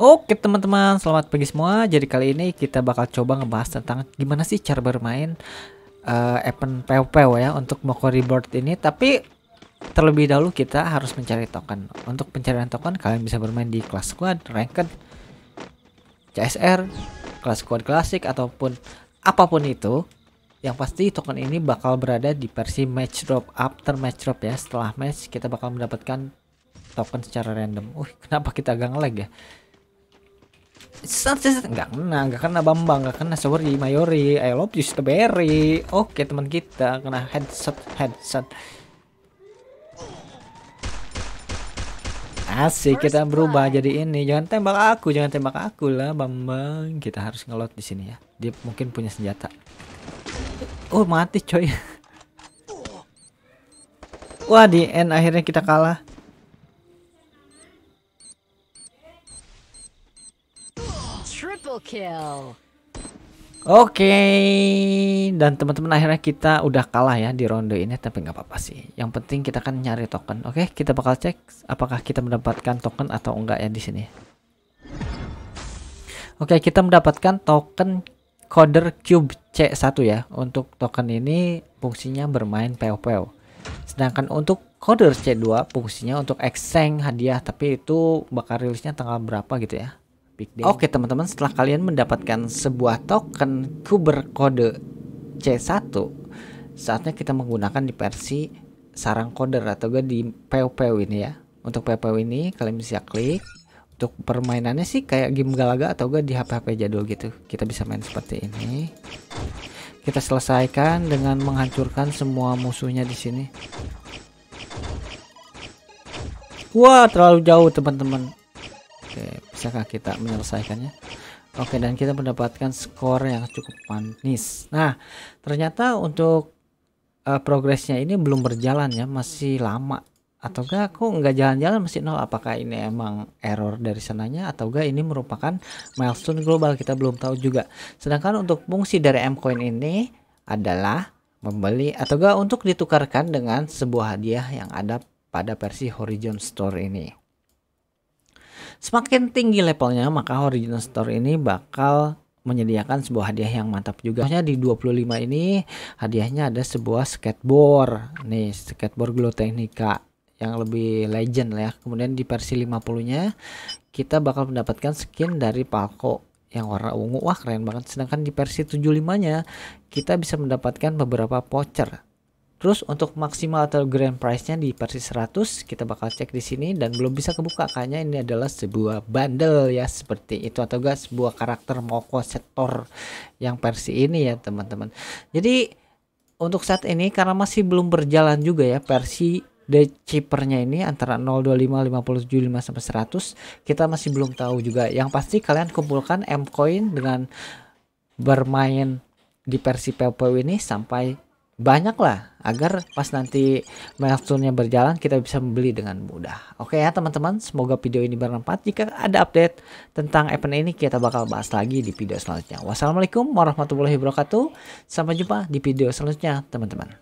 Oke teman-teman, selamat pagi semua. Jadi kali ini kita bakal coba ngebahas tentang gimana sih cara bermain uh, eh, event POPO ya untuk Moko Reborn ini. Tapi terlebih dahulu kita harus mencari token. Untuk pencarian token kalian bisa bermain di kelas squad, ranked, CSR, kelas squad klasik ataupun apapun itu. Yang pasti token ini bakal berada di versi match drop after match drop ya. Setelah match kita bakal mendapatkan token secara random. Uh, kenapa kita gang lag ya? nggak kena nggak kena bambang nggak kena sorry mayori I love you strawberry oke teman kita kena headset headset. asik kita berubah jadi ini jangan tembak aku jangan tembak aku lah bambang kita harus ngelot di sini ya dia mungkin punya senjata oh mati coy wah di end akhirnya kita kalah Oke, okay. dan teman-teman akhirnya kita udah kalah ya di ronde ini, tapi nggak apa-apa sih. Yang penting kita kan nyari token. Oke, okay, kita bakal cek apakah kita mendapatkan token atau enggak ya di sini. Oke, okay, kita mendapatkan token coder cube C1 ya. Untuk token ini fungsinya bermain POPO. Sedangkan untuk coder C2 fungsinya untuk exchange hadiah, tapi itu bakal rilisnya tanggal berapa gitu ya. Oke teman-teman setelah kalian mendapatkan sebuah token Kuber kode C1 Saatnya kita menggunakan di versi sarang koder atau gak di POPO ini ya Untuk POPO ini kalian bisa klik Untuk permainannya sih kayak game galaga atau gak di HP-HP jadul gitu Kita bisa main seperti ini Kita selesaikan dengan menghancurkan semua musuhnya di sini Wah terlalu jauh teman-teman Oke, bisakah kita menyelesaikannya? Oke, dan kita mendapatkan skor yang cukup manis. Nah, ternyata untuk uh, progresnya ini belum berjalan ya, masih lama. Atau gak? aku nggak jalan-jalan masih nol? Apakah ini emang error dari sananya atau gak? ini merupakan milestone global kita belum tahu juga. Sedangkan untuk fungsi dari M coin ini adalah membeli atau gak untuk ditukarkan dengan sebuah hadiah yang ada pada versi Horizon Store ini. Semakin tinggi levelnya, maka Original Store ini bakal menyediakan sebuah hadiah yang mantap juga. Soalnya di 25 ini hadiahnya ada sebuah skateboard. Nih, skateboard Glow Technica yang lebih legend lah ya. Kemudian di versi 50-nya kita bakal mendapatkan skin dari palco yang warna ungu. Wah, keren banget. Sedangkan di versi 75-nya kita bisa mendapatkan beberapa voucher Terus untuk maksimal atau grand price-nya di versi 100 kita bakal cek di sini dan belum bisa kebuka kayaknya ini adalah sebuah bundle ya seperti itu atau enggak sebuah karakter moko sektor yang versi ini ya teman-teman. Jadi untuk saat ini karena masih belum berjalan juga ya versi the chipper-nya ini antara 025 575 sampai 100 kita masih belum tahu juga. Yang pasti kalian kumpulkan M coin dengan bermain di versi PPW ini sampai banyak lah agar pas nanti milestone-nya berjalan kita bisa membeli dengan mudah. Oke ya teman-teman, semoga video ini bermanfaat. Jika ada update tentang event ini kita bakal bahas lagi di video selanjutnya. Wassalamualaikum warahmatullahi wabarakatuh. Sampai jumpa di video selanjutnya teman-teman.